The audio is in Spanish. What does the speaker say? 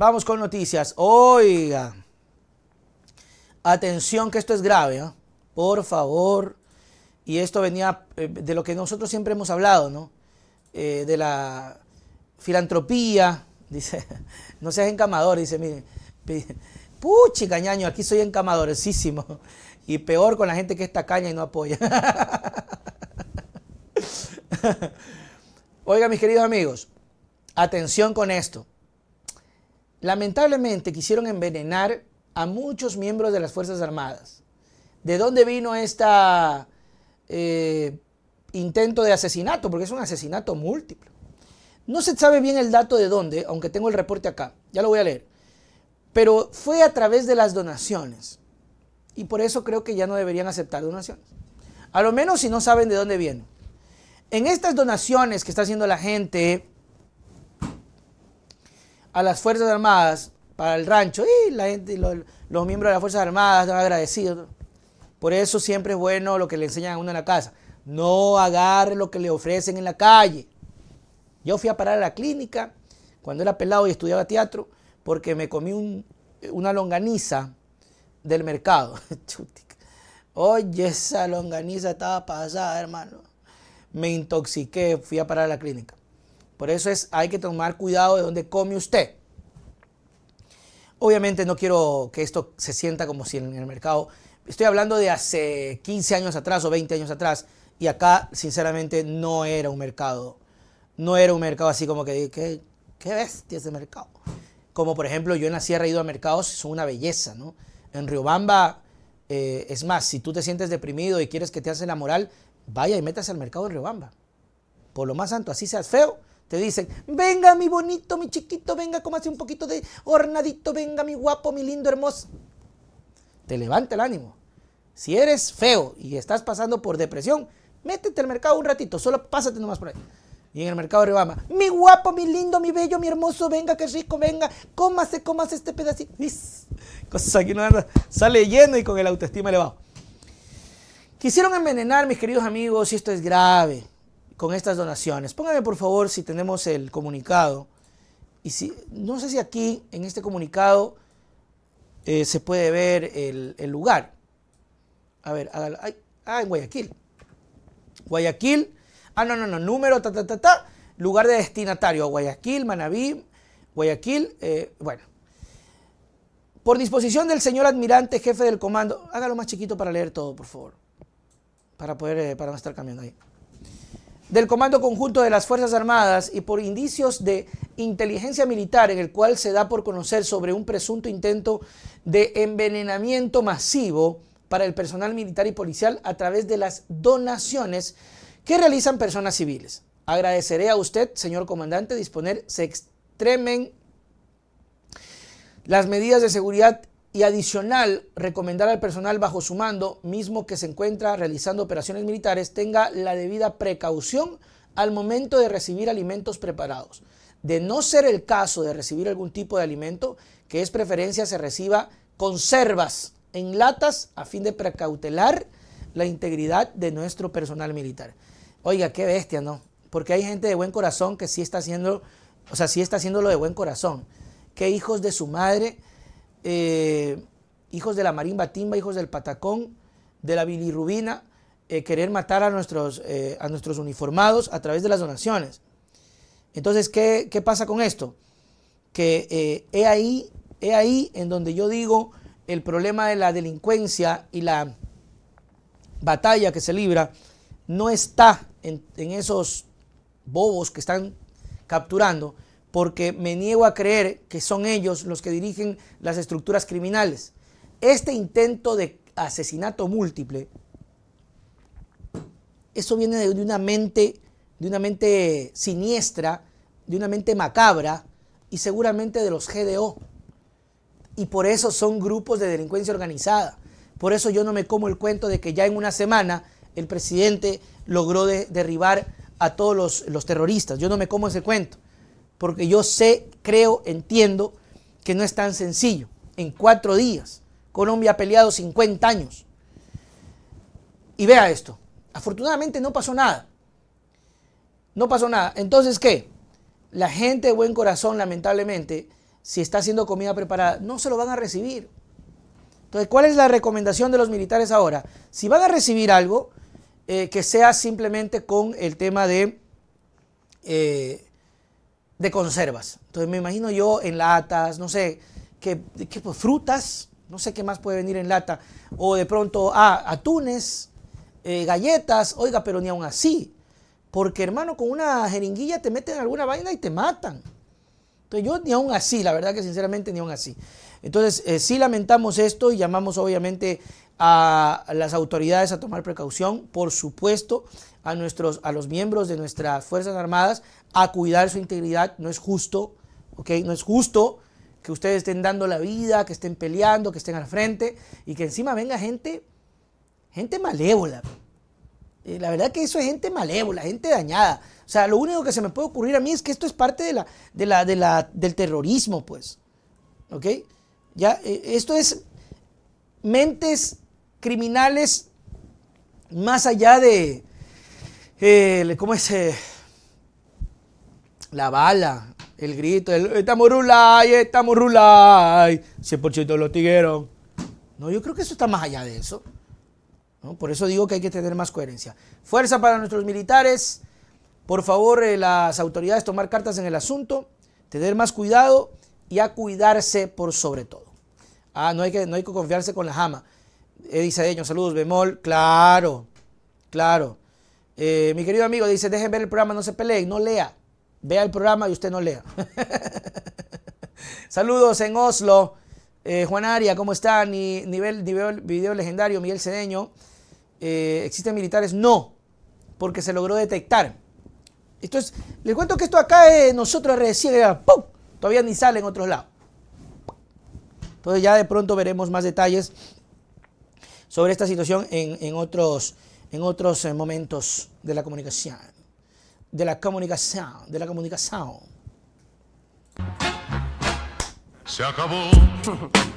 Vamos con noticias. Oiga, atención que esto es grave, ¿ah? por favor. Y esto venía eh, de lo que nosotros siempre hemos hablado, ¿no? Eh, de la filantropía, dice, no seas encamador, dice, mire, puchi cañaño, aquí soy encamadoresísimo. Y peor con la gente que está caña y no apoya. Oiga, mis queridos amigos, atención con esto. Lamentablemente quisieron envenenar a muchos miembros de las Fuerzas Armadas. ¿De dónde vino este intento de asesinato? Porque es un asesinato múltiple. No se sabe bien el dato de dónde, aunque tengo el reporte acá, ya lo voy a leer. Pero fue a través de las donaciones. Y por eso creo que ya no deberían aceptar donaciones. A lo menos si no saben de dónde vienen. En estas donaciones que está haciendo la gente a las Fuerzas Armadas para el rancho y la gente, los, miembros de las Fuerzas Armadas están agradecidos. Por eso siempre es bueno lo que le enseñan a uno en la casa. No agarre lo que le ofrecen en la calle. Yo fui a parar a la clínica cuando era pelado y estudiaba teatro porque me comí una longaniza del mercado. Oye, esa longaniza estaba pasada, hermano. Me intoxiqué, fui a parar a la clínica. Por eso es, hay que tomar cuidado de dónde come usted. Obviamente no quiero que esto se sienta como si en el mercado, estoy hablando de hace 15 años atrás o 20 años atrás, y acá sinceramente no era un mercado, no era un mercado así como que, qué, qué bestia de mercado. Como por ejemplo yo en la sierra he ido a mercados, son una belleza, ¿no? En Riobamba, eh, es más, si tú te sientes deprimido y quieres que te hace la moral, vaya y métase al mercado de Riobamba. Por lo más santo, así seas feo, te dicen, venga mi bonito, mi chiquito, venga, cómase un poquito de hornadito, venga mi guapo, mi lindo, hermoso. Te levanta el ánimo. Si eres feo y estás pasando por depresión, métete al mercado un ratito, solo pásate nomás por ahí. Y en el mercado de mi guapo, mi lindo, mi bello, mi hermoso, venga, qué rico, venga, cómase, cómase este pedacito. cosas aquí no andan, sale lleno y con el autoestima elevado. Quisieron envenenar, mis queridos amigos, y esto es grave con estas donaciones. Póngame por favor si tenemos el comunicado. Y si, no sé si aquí en este comunicado eh, se puede ver el, lugar. A ver, hágalo. ah, en Guayaquil. Guayaquil. Ah, no, no, no. Número, ta, ta, ta, ta. Lugar de destinatario. Guayaquil, Manabí, Guayaquil. Eh, bueno. Por disposición del señor admirante, jefe del comando. Hágalo más chiquito para leer todo, por favor. Para poder, eh, para no estar cambiando ahí del Comando Conjunto de las Fuerzas Armadas y por indicios de inteligencia militar en el cual se da por conocer sobre un presunto intento de envenenamiento masivo para el personal militar y policial a través de las donaciones que realizan personas civiles. Agradeceré a usted, señor comandante, disponer se extremen las medidas de seguridad y adicional recomendar al personal bajo su mando, mismo que se encuentra realizando operaciones militares, tenga la debida precaución al momento de recibir alimentos preparados. De no ser el caso de recibir algún tipo de alimento, que es preferencia se reciba conservas en latas a fin de precautelar la integridad de nuestro personal militar. Oiga, qué bestia, ¿no? Porque hay gente de buen corazón que sí está haciendo, o sea, sí está haciéndolo de buen corazón. Qué hijos de su madre eh, hijos de la marimba timba, hijos del patacón, de la bilirrubina, eh, querer matar a nuestros, eh, a nuestros uniformados a través de las donaciones. Entonces, ¿qué, pasa con esto? Que he, ahí, he ahí en donde yo digo el problema de la delincuencia y la batalla que se libra no está en, en esos bobos que están capturando, porque me niego a creer que son ellos los que dirigen las estructuras criminales. Este intento de asesinato múltiple, eso viene de una mente, de una mente siniestra, de una mente macabra y seguramente de los GDO. Y por eso son grupos de delincuencia organizada. Por eso yo no me como el cuento de que ya en una semana el presidente logró derribar a todos los terroristas. Yo no me como ese cuento porque yo sé, creo, entiendo que no es tan sencillo. En cuatro días, Colombia ha peleado 50 años. Y vea esto, afortunadamente no pasó nada. No pasó nada. Entonces, ¿qué? La gente de buen corazón, lamentablemente, si está haciendo comida preparada, no se lo van a recibir. Entonces, ¿cuál es la recomendación de los militares ahora? Si van a recibir algo, eh, que sea simplemente con el tema de eh, de conservas. Entonces me imagino yo en latas, no sé, que, pues, frutas, no sé qué más puede venir en lata. O de pronto, ah, atunes, eh, galletas, oiga, pero ni aún así. Porque hermano, con una jeringuilla te meten alguna vaina y te matan. Entonces yo ni aún así, la verdad que sinceramente ni aún así. Entonces eh, sí lamentamos esto y llamamos obviamente a las autoridades a tomar precaución, por supuesto a, nuestros, a los miembros de nuestras Fuerzas Armadas a cuidar su integridad. No es justo, ¿ok? No es justo que ustedes estén dando la vida, que estén peleando, que estén al frente y que encima venga gente, gente malévola. Eh, la verdad que eso es gente malévola, gente dañada. O sea, lo único que se me puede ocurrir a mí es que esto es parte de la, de la, de la, del terrorismo, pues. ¿Ok? Ya, eh, esto es mentes criminales más allá de, eh, ¿cómo es? Eh? la bala, el grito, el estamos rulay, estamos rulay, 100% los tigueros. No, yo creo que eso está más allá de eso. Por eso digo que hay que tener más coherencia. Fuerza para nuestros militares. Por favor, eh, las autoridades tomar cartas en el asunto, tener más cuidado y a cuidarse por sobre todo. Ah, no hay que, no hay que confiarse con la jama. dice ellos. saludos, bemol. Claro, claro. Eh, mi querido amigo dice, dejen ver el programa, no se peleen, no lea. Vea el programa y usted no lea. Saludos en Oslo. Eh, Juan Aria, ¿cómo está? Ni, nivel, nivel, video legendario, Miguel Cedeño. Eh, ¿Existen militares? No, porque se logró detectar. Entonces, les cuento que esto acá es nosotros recién, ¡pum! todavía ni sale en otros lados. Entonces ya de pronto veremos más detalles sobre esta situación en, en otros en otros eh, momentos de la comunicación, de la comunicación, de la comunicación. Se acabó.